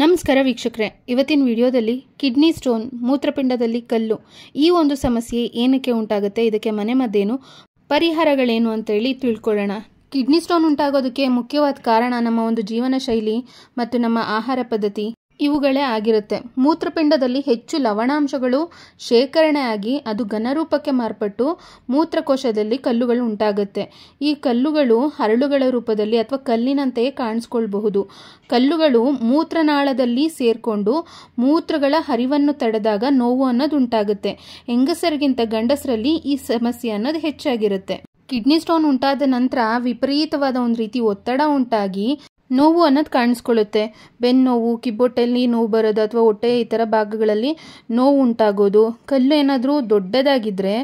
ನಮಸ್ಕಾರ ವೀಕ್ಷಕರೇ ಇವತ್ತಿನ ವಿಡಿಯೋದಲ್ಲಿ ಕಿಡ್ನಿ ಸ್ಟೋನ್ ಮೂತ್ರಪಿಂಡದಲ್ಲಿ ಕಲ್ಲು ಈ ಒಂದು ಸಮಸ್ಯೆ ಏನಕ್ಕೆ ಉಂಟಾಗುತ್ತೆ ಇದಕ್ಕೆ ಮದ್ದೇನು ಪರಿಹಾರಗಳೇನು ಅಂತೇಳಿ ತಿಳ್ಕೊಳ್ಳೋಣ ಕಿಡ್ನಿ ಸ್ಟೋನ್ ಉಂಟಾಗೋದಕ್ಕೆ ಮುಖ್ಯವಾದ ಕಾರಣ ನಮ್ಮ ಒಂದು ಜೀವನ ಶೈಲಿ ಮತ್ತು ನಮ್ಮ ಆಹಾರ ಪದ್ಧತಿ ಇವುಗಳೇ ಆಗಿರುತ್ತೆ ಮೂತ್ರಪಿಂಡದಲ್ಲಿ ಹೆಚ್ಚು ಲವಣಾಂಶಗಳು ಶೇಖರಣೆ ಆಗಿ ಅದು ಘನರೂಪಕ್ಕೆ ಮಾರ್ಪಟ್ಟು ಮೂತ್ರಕೋಶದಲ್ಲಿ ಕಲ್ಲುಗಳು ಉಂಟಾಗುತ್ತೆ ಈ ಕಲ್ಲುಗಳು ಹರಳುಗಳ ರೂಪದಲ್ಲಿ ಅಥವಾ ಕಲ್ಲಿನಂತೆಯೇ ಕಾಣಿಸ್ಕೊಳ್ಬಹುದು ಕಲ್ಲುಗಳು ಮೂತ್ರನಾಳದಲ್ಲಿ ಸೇರಿಕೊಂಡು ಮೂತ್ರಗಳ ಹರಿವನ್ನು ತಡೆದಾಗ ನೋವು ಅನ್ನೋದು ಉಂಟಾಗುತ್ತೆ ಹೆಂಗಸರಿಗಿಂತ ಗಂಡಸರಲ್ಲಿ ಈ ಸಮಸ್ಯೆ ಅನ್ನೋದು ಹೆಚ್ಚಾಗಿರುತ್ತೆ ಕಿಡ್ನಿ ಸ್ಟೋನ್ ಉಂಟಾದ ನಂತರ ವಿಪರೀತವಾದ ಒಂದು ರೀತಿ ಒತ್ತಡ ಉಂಟಾಗಿ ನೋವು ಅನ್ನೋದು ಕಾಣಿಸ್ಕೊಳ್ಳುತ್ತೆ ಬೆನ್ನು ನೋವು ಕಿಬ್ಬೊಟ್ಟೆಯಲ್ಲಿ ನೋವು ಬರೋದು ಅಥವಾ ಹೊಟ್ಟೆ ಈ ಥರ ಭಾಗಗಳಲ್ಲಿ ನೋವು ಉಂಟಾಗೋದು ಕಲ್ಲು ಏನಾದರೂ ದೊಡ್ಡದಾಗಿದ್ದರೆ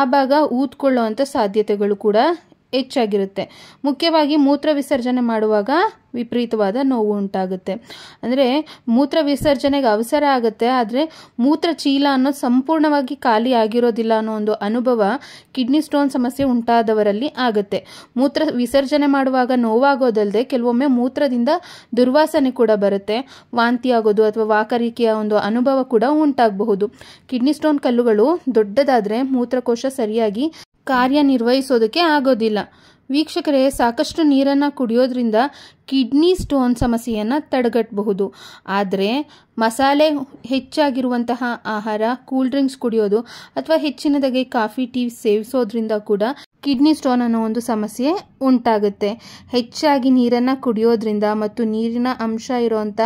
ಆ ಭಾಗ ಊದ್ಕೊಳ್ಳೋ ಸಾಧ್ಯತೆಗಳು ಕೂಡ ಹೆಚ್ಚಾಗಿರುತ್ತೆ ಮುಖ್ಯವಾಗಿ ಮೂತ್ರ ವಿಸರ್ಜನೆ ಮಾಡುವಾಗ ವಿಪರೀತವಾದ ನೋವು ಉಂಟಾಗುತ್ತೆ ಅಂದರೆ ಮೂತ್ರ ವಿಸರ್ಜನೆಗೆ ಅವಸರ ಆಗುತ್ತೆ ಆದರೆ ಮೂತ್ರ ಚೀಲ ಅನ್ನೋದು ಸಂಪೂರ್ಣವಾಗಿ ಖಾಲಿ ಆಗಿರೋದಿಲ್ಲ ಅನ್ನೋ ಒಂದು ಅನುಭವ ಕಿಡ್ನಿ ಸ್ಟೋನ್ ಸಮಸ್ಯೆ ಉಂಟಾದವರಲ್ಲಿ ಆಗುತ್ತೆ ಮೂತ್ರ ವಿಸರ್ಜನೆ ಮಾಡುವಾಗ ನೋವಾಗೋದಲ್ಲದೆ ಕೆಲವೊಮ್ಮೆ ಮೂತ್ರದಿಂದ ದುರ್ವಾಸನೆ ಕೂಡ ಬರುತ್ತೆ ವಾಂತಿ ಆಗೋದು ಅಥವಾ ವಾಕರಿಕೆಯ ಒಂದು ಅನುಭವ ಕೂಡ ಉಂಟಾಗಬಹುದು ಕಿಡ್ನಿ ಸ್ಟೋನ್ ಕಲ್ಲುಗಳು ದೊಡ್ಡದಾದರೆ ಮೂತ್ರಕೋಶ ಸರಿಯಾಗಿ ಕಾರ್ಯನಿರ್ವಹಿಸೋದಕ್ಕೆ ಆಗೋದಿಲ್ಲ ವೀಕ್ಷಕರೇ ಸಾಕಷ್ಟು ನೀರನ್ನು ಕುಡಿಯೋದ್ರಿಂದ ಕಿಡ್ನಿ ಸ್ಟೋನ್ ಸಮಸ್ಯೆಯನ್ನು ತಡೆಗಟ್ಟಬಹುದು ಆದರೆ ಮಸಾಲೆ ಹೆಚ್ಚಾಗಿರುವಂತಹ ಆಹಾರ ಕೂಲ್ ಡ್ರಿಂಕ್ಸ್ ಕುಡಿಯೋದು ಅಥವಾ ಹೆಚ್ಚಿನದಾಗಿ ಕಾಫಿ ಟೀ ಸೇವಿಸೋದ್ರಿಂದ ಕೂಡ ಕಿಡ್ನಿ ಸ್ಟೋನ್ ಅನ್ನೋ ಒಂದು ಸಮಸ್ಯೆ ಉಂಟಾಗುತ್ತೆ ಹೆಚ್ಚಾಗಿ ನೀರನ್ನು ಕುಡಿಯೋದ್ರಿಂದ ಮತ್ತು ನೀರಿನ ಅಂಶ ಇರುವಂಥ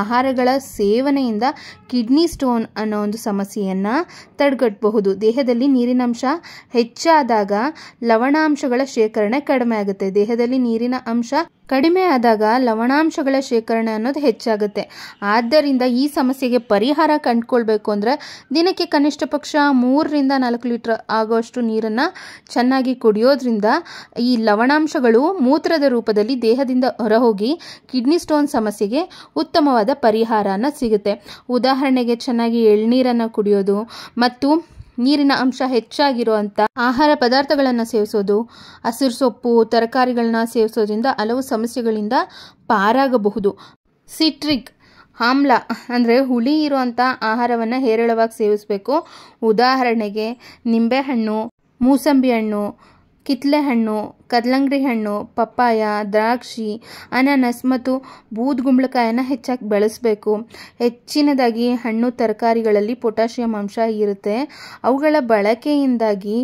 ಆಹಾರಗಳ ಸೇವನೆಯಿಂದ ಕಿಡ್ನಿ ಸ್ಟೋನ್ ಅನ್ನೋ ಒಂದು ಸಮಸ್ಯೆಯನ್ನು ತಡೆಗಟ್ಟಬಹುದು ದೇಹದಲ್ಲಿ ನೀರಿನ ಅಂಶ ಹೆಚ್ಚಾದಾಗ ಲವಣಾಂಶಗಳ ಶೇಖರಣೆ ಕಡಿಮೆ ಆಗುತ್ತೆ ದೇಹದಲ್ಲಿ ನೀರಿನ ಅಂಶ ಕಡಿಮೆ ಆದಾಗ ಲವಣಾಂಶಗಳ ಶೇಖರಣೆ ಅನ್ನೋದು ಹೆಚ್ಚಾಗುತ್ತೆ ಆದ್ದರಿಂದ ಈ ಸಮಸ್ಯೆಗೆ ಪರಿಹಾರ ಕಂಡುಕೊಳ್ಬೇಕು ಅಂದರೆ ದಿನಕ್ಕೆ ಕನಿಷ್ಠ ಪಕ್ಷ ಮೂರರಿಂದ ನಾಲ್ಕು ಲೀಟ್ರ್ ಆಗುವಷ್ಟು ನೀರನ್ನು ಚೆನ್ನಾಗಿ ಕುಡಿಯೋದ್ರಿಂದ ಈ ಲವಣಾಂಶಗಳು ಮೂತ್ರದ ರೂಪದಲ್ಲಿ ದೇಹದಿಂದ ಹೊರಹೋಗಿ ಕಿಡ್ನಿ ಸ್ಟೋನ್ ಸಮಸ್ಯೆಗೆ ಉತ್ತಮವಾದ ಪರಿಹಾರನ ಸಿಗುತ್ತೆ ಉದಾಹರಣೆಗೆ ಚೆನ್ನಾಗಿ ಎಳ್ನೀರನ್ನು ಕುಡಿಯೋದು ಮತ್ತು ನೀರಿನ ಅಂಶ ಹೆಚ್ಚಾಗಿರುವಂಥ ಆಹಾರ ಪದಾರ್ಥಗಳನ್ನು ಸೇವಿಸೋದು ಹಸಿರು ಸೊಪ್ಪು ತರಕಾರಿಗಳನ್ನ ಸೇವಿಸೋದ್ರಿಂದ ಹಲವು ಸಮಸ್ಯೆಗಳಿಂದ ಪಾರಾಗಬಹುದು ಸಿಟ್ರಿಕ್ ಆಮ್ಲ ಅಂದರೆ ಹುಳಿ ಇರುವಂಥ ಆಹಾರವನ್ನು ಹೇರಳವಾಗಿ ಸೇವಿಸಬೇಕು ಉದಾಹರಣೆಗೆ ನಿಂಬೆಹಣ್ಣು ಮೂಸಂಬಿ ಹಣ್ಣು ಕಿತ್ತಳೆ ಹಣ್ಣು ಕದಲಂಗಡಿ ಹಣ್ಣು ಪಪ್ಪಾಯ ದ್ರಾಕ್ಷಿ ಅನಾನಸ್ ಮತ್ತು ಬೂದುಗುಂಬಳಕಾಯನ್ನು ಹೆಚ್ಚಾಗಿ ಬೆಳೆಸಬೇಕು ಹೆಚ್ಚಿನದಾಗಿ ಹಣ್ಣು ತರಕಾರಿಗಳಲ್ಲಿ ಪೊಟ್ಯಾಷಿಯಂ ಅಂಶ ಇರುತ್ತೆ ಅವುಗಳ ಬಳಕೆಯಿಂದಾಗಿ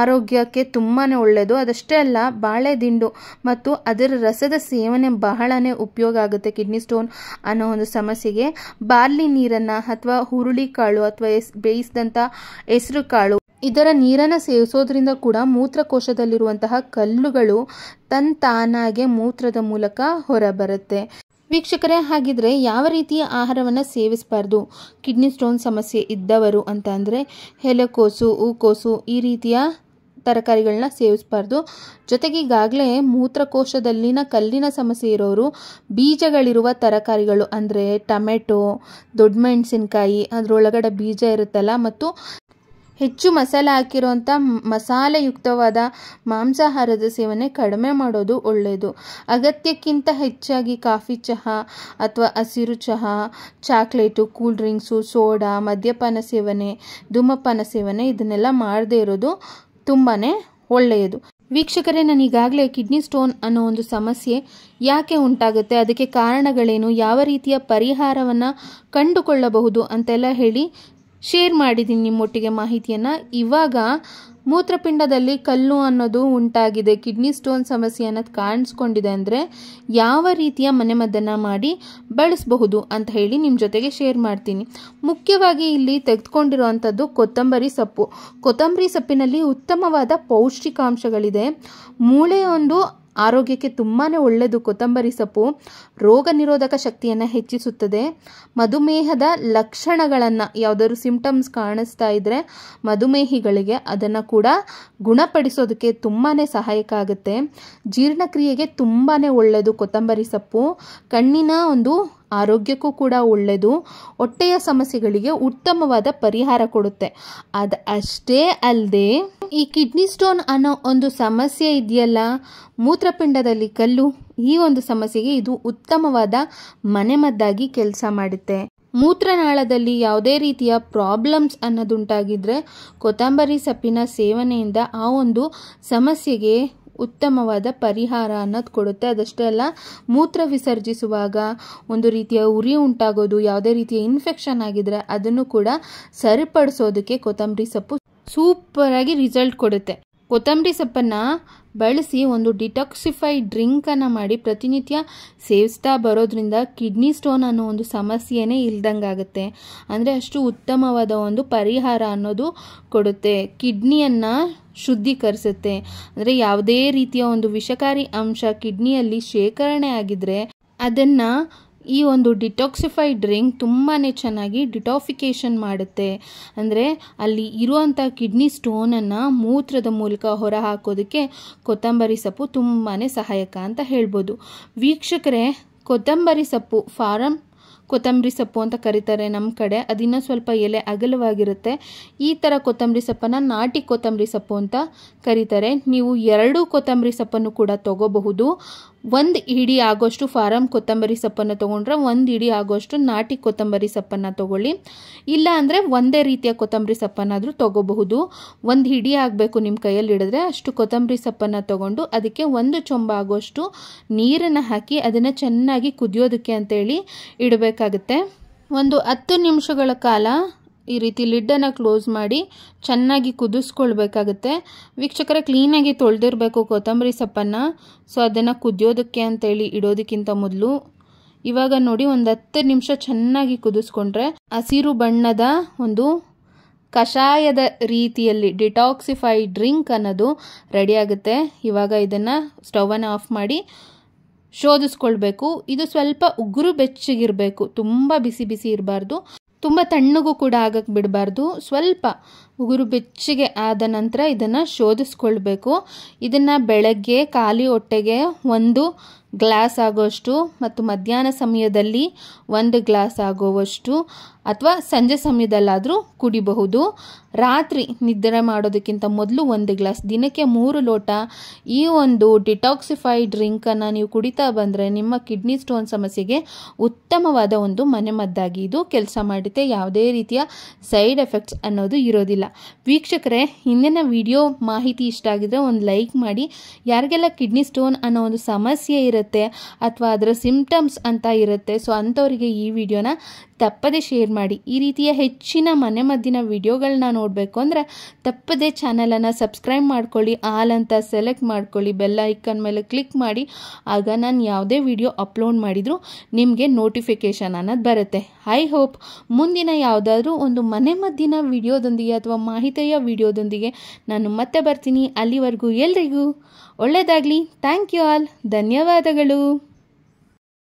ಆರೋಗ್ಯಕ್ಕೆ ತುಂಬಾ ಒಳ್ಳೆಯದು ಅದಷ್ಟೇ ಅಲ್ಲ ಬಾಳೆ ದಿಂಡು ಮತ್ತು ಅದರ ರಸದ ಸೇವನೆ ಬಹಳನೇ ಉಪಯೋಗ ಆಗುತ್ತೆ ಕಿಡ್ನಿ ಸ್ಟೋನ್ ಅನ್ನೋ ಒಂದು ಸಮಸ್ಯೆಗೆ ಬಾರ್ಲಿ ನೀರನ್ನು ಅಥವಾ ಹುರುಳಿ ಕಾಳು ಅಥವಾ ಬೇಯಿಸಿದಂಥ ಹೆಸರು ಕಾಳು ಇದರ ನೀರನ್ನು ಸೇವಿಸೋದ್ರಿಂದ ಕೂಡ ಮೂತ್ರಕೋಶದಲ್ಲಿರುವಂತಹ ಕಲ್ಲುಗಳು ತನ್ ತಾನಾಗೆ ಮೂತ್ರದ ಮೂಲಕ ಹೊರಬರುತ್ತೆ ವೀಕ್ಷಕರೇ ಹಾಗಿದ್ರೆ ಯಾವ ರೀತಿಯ ಆಹಾರವನ್ನು ಸೇವಿಸಬಾರ್ದು ಕಿಡ್ನಿ ಸ್ಟೋನ್ ಸಮಸ್ಯೆ ಇದ್ದವರು ಅಂತ ಅಂದರೆ ಎಲೆಕೋಸು ಹೂಕೋಸು ಈ ರೀತಿಯ ತರಕಾರಿಗಳನ್ನ ಸೇವಿಸಬಾರ್ದು ಜೊತೆಗೆ ಈಗಾಗಲೇ ಮೂತ್ರಕೋಶದಲ್ಲಿನ ಕಲ್ಲಿನ ಸಮಸ್ಯೆ ಇರೋರು ಬೀಜಗಳಿರುವ ತರಕಾರಿಗಳು ಅಂದರೆ ಟೊಮೆಟೊ ದೊಡ್ಡ ಮೆಣಸಿನ್ಕಾಯಿ ಅದರೊಳಗಡೆ ಬೀಜ ಇರುತ್ತಲ್ಲ ಮತ್ತು ಹೆಚ್ಚು ಮಸಾಲೆ ಹಾಕಿರುವಂಥ ಮಸಾಲೆಯುಕ್ತವಾದ ಮಾಂಸಾಹಾರದ ಸೇವನೆ ಕಡಿಮೆ ಮಾಡೋದು ಒಳ್ಳೆಯದು ಅಗತ್ಯಕ್ಕಿಂತ ಹೆಚ್ಚಾಗಿ ಕಾಫಿ ಚಹಾ ಅಥವಾ ಹಸಿರು ಚಹಾ ಚಾಕ್ಲೇಟು ಕೂಲ್ ಡ್ರಿಂಕ್ಸು ಸೋಡಾ ಮದ್ಯಪಾನ ಸೇವನೆ ಧೂಮಪಾನ ಸೇವನೆ ಇದನ್ನೆಲ್ಲ ಮಾಡದೇ ಇರೋದು ತುಂಬಾ ಒಳ್ಳೆಯದು ವೀಕ್ಷಕರೇ ನಾನು ಈಗಾಗಲೇ ಕಿಡ್ನಿ ಸ್ಟೋನ್ ಅನ್ನೋ ಒಂದು ಸಮಸ್ಯೆ ಯಾಕೆ ಉಂಟಾಗುತ್ತೆ ಅದಕ್ಕೆ ಕಾರಣಗಳೇನು ಯಾವ ರೀತಿಯ ಪರಿಹಾರವನ್ನು ಕಂಡುಕೊಳ್ಳಬಹುದು ಅಂತೆಲ್ಲ ಹೇಳಿ ಶೇರ್ ಮಾಡಿದ್ದೀನಿ ನಿಮ್ಮೊಟ್ಟಿಗೆ ಮಾಹಿತಿಯನ್ನು ಇವಾಗ ಮೂತ್ರಪಿಂಡದಲ್ಲಿ ಕಲ್ಲು ಅನ್ನೋದು ಉಂಟಾಗಿದೆ ಕಿಡ್ನಿ ಸ್ಟೋನ್ ಸಮಸ್ಯೆ ಅನ್ನೋದು ಕಾಣಿಸ್ಕೊಂಡಿದೆ ಅಂದರೆ ಯಾವ ರೀತಿಯ ಮನೆಮದ್ದನ್ನು ಮಾಡಿ ಬಳಸಬಹುದು ಅಂತ ಹೇಳಿ ನಿಮ್ಮ ಜೊತೆಗೆ ಶೇರ್ ಮಾಡ್ತೀನಿ ಮುಖ್ಯವಾಗಿ ಇಲ್ಲಿ ತೆಗೆದುಕೊಂಡಿರುವಂಥದ್ದು ಕೊತ್ತಂಬರಿ ಸೊಪ್ಪು ಕೊತ್ತಂಬರಿ ಸೊಪ್ಪಿನಲ್ಲಿ ಉತ್ತಮವಾದ ಪೌಷ್ಟಿಕಾಂಶಗಳಿದೆ ಮೂಳೆಯೊಂದು ಆರೋಗ್ಯಕ್ಕೆ ತುಂಬಾ ಒಳ್ಳೆಯದು ಕೊತ್ತಂಬರಿ ಸೊಪ್ಪು ರೋಗ ನಿರೋಧಕ ಶಕ್ತಿಯನ್ನು ಹೆಚ್ಚಿಸುತ್ತದೆ ಮಧುಮೇಹದ ಲಕ್ಷಣಗಳನ್ನು ಯಾವುದಾದ್ರು ಸಿಂಪ್ಟಮ್ಸ್ ಕಾಣಿಸ್ತಾ ಇದ್ದರೆ ಮಧುಮೇಹಿಗಳಿಗೆ ಅದನ್ನು ಕೂಡ ಗುಣಪಡಿಸೋದಕ್ಕೆ ತುಂಬಾ ಸಹಾಯಕ ಆಗುತ್ತೆ ಜೀರ್ಣಕ್ರಿಯೆಗೆ ತುಂಬಾ ಒಳ್ಳೆಯದು ಕೊತ್ತಂಬರಿ ಸೊಪ್ಪು ಕಣ್ಣಿನ ಒಂದು ಆರೋಗ್ಯಕ್ಕೂ ಕೂಡ ಒಳ್ಳೆಯದು ಹೊಟ್ಟೆಯ ಸಮಸ್ಯೆಗಳಿಗೆ ಉತ್ತಮವಾದ ಪರಿಹಾರ ಕೊಡುತ್ತೆ ಅದು ಅಷ್ಟೇ ಅಲ್ಲದೆ ಈ ಕಿಡ್ನಿ ಸ್ಟೋನ್ ಅನ್ನೋ ಒಂದು ಸಮಸ್ಯೆ ಇದೆಯಲ್ಲ ಮೂತ್ರಪಿಂಡದಲ್ಲಿ ಕಲ್ಲು ಈ ಒಂದು ಸಮಸ್ಯೆಗೆ ಇದು ಉತ್ತಮವಾದ ಮನೆಮದ್ದಾಗಿ ಕೆಲಸ ಮಾಡುತ್ತೆ ಮೂತ್ರನಾಳದಲ್ಲಿ ಯಾವುದೇ ರೀತಿಯ ಪ್ರಾಬ್ಲಮ್ಸ್ ಅನ್ನೋದುಂಟಾಗಿದ್ದರೆ ಕೊತ್ತಂಬರಿ ಸೊಪ್ಪಿನ ಸೇವನೆಯಿಂದ ಆ ಒಂದು ಸಮಸ್ಯೆಗೆ ಉತ್ತಮವಾದ ಪರಿಹಾರ ಅನ್ನೋದು ಕೊಡುತ್ತೆ ಅದಷ್ಟೇ ಅಲ್ಲ ಮೂತ್ರ ವಿಸರ್ಜಿಸುವಾಗ ಒಂದು ರೀತಿಯ ಉರಿ ಉಂಟಾಗೋದು ಯಾವುದೇ ರೀತಿಯ ಇನ್ಫೆಕ್ಷನ್ ಆಗಿದ್ರೆ ಅದನ್ನು ಕೂಡ ಸರಿಪಡಿಸೋದಕ್ಕೆ ಕೊತ್ತಂಬರಿ ಸೊಪ್ಪು ಸೂಪರಾಗಿ ರಿಸಲ್ಟ್ ಕೊಡುತ್ತೆ ಕೊತ್ತಂಬರಿ ಸೊಪ್ಪನ್ನು ಬಳಸಿ ಒಂದು ಡಿಟಾಕ್ಸಿಫೈ ಡ್ರಿಂಕನ್ನು ಮಾಡಿ ಪ್ರತಿನಿತ್ಯ ಸೇವಿಸ್ತಾ ಬರೋದ್ರಿಂದ ಕಿಡ್ನಿ ಸ್ಟೋನ್ ಅನ್ನೋ ಒಂದು ಸಮಸ್ಯೆನೇ ಇಲ್ದಂಗಾಗುತ್ತೆ ಅಂದರೆ ಅಷ್ಟು ಉತ್ತಮವಾದ ಒಂದು ಪರಿಹಾರ ಅನ್ನೋದು ಕೊಡುತ್ತೆ ಕಿಡ್ನಿಯನ್ನು ಶುದ್ಧೀಕರಿಸುತ್ತೆ ಅಂದರೆ ಯಾವುದೇ ರೀತಿಯ ಒಂದು ವಿಷಕಾರಿ ಅಂಶ ಕಿಡ್ನಿಯಲ್ಲಿ ಶೇಖರಣೆ ಆಗಿದ್ದರೆ ಅದನ್ನು ಈ ಒಂದು ಡಿಟಾಕ್ಸಿಫೈಡ್ ಡ್ರಿಂಕ್ ತುಂಬಾ ಚೆನ್ನಾಗಿ ಡಿಟಾಫಿಕೇಷನ್ ಮಾಡುತ್ತೆ ಅಂದರೆ ಅಲ್ಲಿ ಇರುವಂಥ ಕಿಡ್ನಿ ಸ್ಟೋನನ್ನು ಮೂತ್ರದ ಮೂಲಕ ಹೊರ ಹಾಕೋದಕ್ಕೆ ಕೊತ್ತಂಬರಿ ಸೊಪ್ಪು ತುಂಬಾ ಸಹಾಯಕ ಅಂತ ಹೇಳ್ಬೋದು ವೀಕ್ಷಕರೇ ಕೊತ್ತಂಬರಿ ಸೊಪ್ಪು ಫಾರಂ ಕೊತ್ತಂಬರಿ ಸೊಪ್ಪು ಅಂತ ಕರೀತಾರೆ ನಮ್ಮ ಕಡೆ ಅದಿನ್ನ ಸ್ವಲ್ಪ ಎಲೆ ಅಗಲವಾಗಿರುತ್ತೆ ಈ ಥರ ಕೊತ್ತಂಬರಿ ಸೊಪ್ಪನ್ನು ನಾಟಿ ಕೊತ್ತಂಬರಿ ಸೊಪ್ಪು ಅಂತ ಕರೀತಾರೆ ನೀವು ಎರಡೂ ಕೊತ್ತಂಬರಿ ಸೊಪ್ಪನ್ನು ಕೂಡ ತಗೋಬಹುದು ಒಂದು ಇಡಿ ಆಗೋಷ್ಟು ಫಾರಮ್ ಕೊತ್ತಂಬರಿ ಸೊಪ್ಪನ್ನು ತೊಗೊಂಡ್ರೆ ಒಂದು ಇಡಿ ಆಗೋಷ್ಟು ನಾಟಿ ಕೊತ್ತಂಬರಿ ಸೊಪ್ಪನ್ನು ತೊಗೊಳ್ಳಿ ಇಲ್ಲ ಅಂದರೆ ಒಂದೇ ರೀತಿಯ ಕೊತ್ತಂಬರಿ ಸೊಪ್ಪನ್ನಾದರೂ ತೊಗೋಬಹುದು ಒಂದು ಹಿಡಿ ಆಗಬೇಕು ನಿಮ್ಮ ಕೈಯಲ್ಲಿ ಹಿಡಿದ್ರೆ ಅಷ್ಟು ಕೊತ್ತಂಬರಿ ಸೊಪ್ಪನ್ನು ತೊಗೊಂಡು ಅದಕ್ಕೆ ಒಂದು ಚೊಂಬ ಆಗೋಷ್ಟು ನೀರನ್ನು ಹಾಕಿ ಅದನ್ನು ಚೆನ್ನಾಗಿ ಕುದಿಯೋದಕ್ಕೆ ಅಂತೇಳಿ ಇಡಬೇಕಾಗುತ್ತೆ ಒಂದು ಹತ್ತು ನಿಮಿಷಗಳ ಕಾಲ ಈ ರೀತಿ ಲಿಡ್ಡನ್ನು ಕ್ಲೋಸ್ ಮಾಡಿ ಚೆನ್ನಾಗಿ ಕುದಿಸ್ಕೊಳ್ಬೇಕಾಗುತ್ತೆ ವೀಕ್ಷಕರ ಕ್ಲೀನಾಗಿ ತೊಳೆದಿರಬೇಕು ಕೊತ್ತಂಬರಿ ಸೊಪ್ಪನ್ನು ಸೊ ಅದನ್ನು ಕುದಿಯೋದಕ್ಕೆ ಅಂತೇಳಿ ಇಡೋದಕ್ಕಿಂತ ಮೊದಲು ಇವಾಗ ನೋಡಿ ಒಂದು ಹತ್ತು ನಿಮಿಷ ಚೆನ್ನಾಗಿ ಕುದಿಸ್ಕೊಂಡ್ರೆ ಹಸಿರು ಬಣ್ಣದ ಒಂದು ಕಷಾಯದ ರೀತಿಯಲ್ಲಿ ಡಿಟಾಕ್ಸಿಫೈಡ್ ಡ್ರಿಂಕ್ ಅನ್ನೋದು ರೆಡಿಯಾಗುತ್ತೆ ಇವಾಗ ಇದನ್ನು ಸ್ಟವನ್ನು ಆಫ್ ಮಾಡಿ ಶೋಧಿಸ್ಕೊಳ್ಬೇಕು ಇದು ಸ್ವಲ್ಪ ಉಗುರು ಬೆಚ್ಚಗಿರಬೇಕು ತುಂಬ ಬಿಸಿ ಬಿಸಿ ಇರಬಾರ್ದು ತುಂಬ ತಣ್ಣಗೂ ಕೂಡ ಆಗಕ್ಕೆ ಬಿಡಬಾರ್ದು ಸ್ವಲ್ಪ ಉಗುರು ಬೆಚ್ಚಿಗೆ ಆದ ನಂತರ ಇದನ್ನು ಶೋಧಿಸ್ಕೊಳ್ಬೇಕು ಇದನ್ನು ಬೆಳಗ್ಗೆ ಖಾಲಿ ಹೊಟ್ಟೆಗೆ ಒಂದು ಗ್ಲಾಸ್ ಆಗೋಷ್ಟು ಮತ್ತು ಮಧ್ಯಾಹ್ನ ಸಮಯದಲ್ಲಿ ಒಂದು ಗ್ಲಾಸ್ ಆಗುವಷ್ಟು ಅಥವಾ ಸಂಜೆ ಸಮಯದಲ್ಲಾದರೂ ಕುಡಿಬಹುದು ರಾತ್ರಿ ನಿದ್ರೆ ಮಾಡೋದಕ್ಕಿಂತ ಮೊದಲು ಒಂದು ಗ್ಲಾಸ್ ದಿನಕ್ಕೆ ಮೂರು ಲೋಟ ಈ ಒಂದು ಡಿಟಾಕ್ಸಿಫೈಡ್ ಡ್ರಿಂಕನ್ನು ನೀವು ಕುಡಿತಾ ಬಂದರೆ ನಿಮ್ಮ ಕಿಡ್ನಿ ಸ್ಟೋನ್ ಸಮಸ್ಯೆಗೆ ಉತ್ತಮವಾದ ಒಂದು ಮನೆಮದ್ದಾಗಿ ಇದು ಕೆಲಸ ಮಾಡುತ್ತೆ ಯಾವುದೇ ರೀತಿಯ ಸೈಡ್ ಎಫೆಕ್ಟ್ಸ್ ಅನ್ನೋದು ಇರೋದಿಲ್ಲ ವೀಕ್ಷಕರೇ ಹಿಂದಿನ ವಿಡಿಯೋ ಮಾಹಿತಿ ಇಷ್ಟ ಆಗಿದ್ರೆ ಒಂದು ಲೈಕ್ ಮಾಡಿ ಯಾರಿಗೆಲ್ಲ ಕಿಡ್ನಿ ಸ್ಟೋನ್ ಅನ್ನೋ ಒಂದು ಸಮಸ್ಯೆ ಇರುತ್ತೆ ಅಥವಾ ಅದರ ಸಿಂಪ್ಟಮ್ಸ್ ಅಂತ ಇರುತ್ತೆ ಸೊ ಅಂಥವರಿಗೆ ಈ ವಿಡಿಯೋನ ತಪ್ಪದೆ ಶೇರ್ ಮಾಡಿ ಈ ರೀತಿಯ ಹೆಚ್ಚಿನ ಮನೆಮದ್ದಿನ ವಿಡಿಯೋಗಳನ್ನ ನೋಡಬೇಕು ಅಂದರೆ ತಪ್ಪದೆ ಚಾನಲನ್ನು ಸಬ್ಸ್ಕ್ರೈಬ್ ಮಾಡ್ಕೊಳ್ಳಿ ಆಲ್ ಅಂತ ಸೆಲೆಕ್ಟ್ ಮಾಡ್ಕೊಳ್ಳಿ ಬೆಲ್ ಐಕನ್ ಮೇಲೆ ಕ್ಲಿಕ್ ಮಾಡಿ ಆಗ ನಾನು ಯಾವುದೇ ವಿಡಿಯೋ ಅಪ್ಲೋಡ್ ಮಾಡಿದರೂ ನಿಮಗೆ ನೋಟಿಫಿಕೇಶನ್ ಅನ್ನೋದು ಬರುತ್ತೆ ಐ ಹೋಪ್ ಮುಂದಿನ ಯಾವುದಾದ್ರೂ ಒಂದು ಮನೆಮದ್ದಿನ ವಿಡಿಯೋದೊಂದಿಗೆ ಅಥವಾ ಮಾಹಿತಿಯ ವಿಡಿಯೋದೊಂದಿಗೆ ನಾನು ಮತ್ತೆ ಬರ್ತೀನಿ ಅಲ್ಲಿವರೆಗೂ ಎಲ್ರಿಗೂ ಒಳ್ಳೆಯದಾಗಲಿ ಥ್ಯಾಂಕ್ ಯು ಆಲ್ ಧನ್ಯವಾದಗಳು